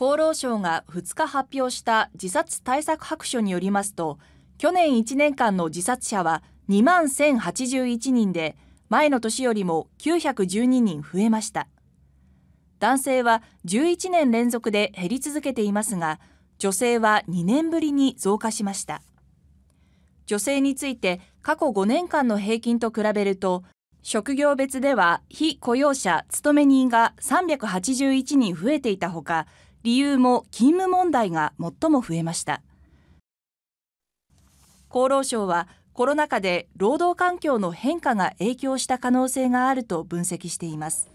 厚労省が2日発表した自殺対策白書によりますと去年1年間の自殺者は2万1081人で前の年よりも912人増えました男性は11年連続で減り続けていますが女性は2年ぶりに増加しました女性について過去5年間の平均と比べると職業別では非雇用者勤め人が381人増えていたほか理由も勤務問題が最も増えました厚労省はコロナ禍で労働環境の変化が影響した可能性があると分析しています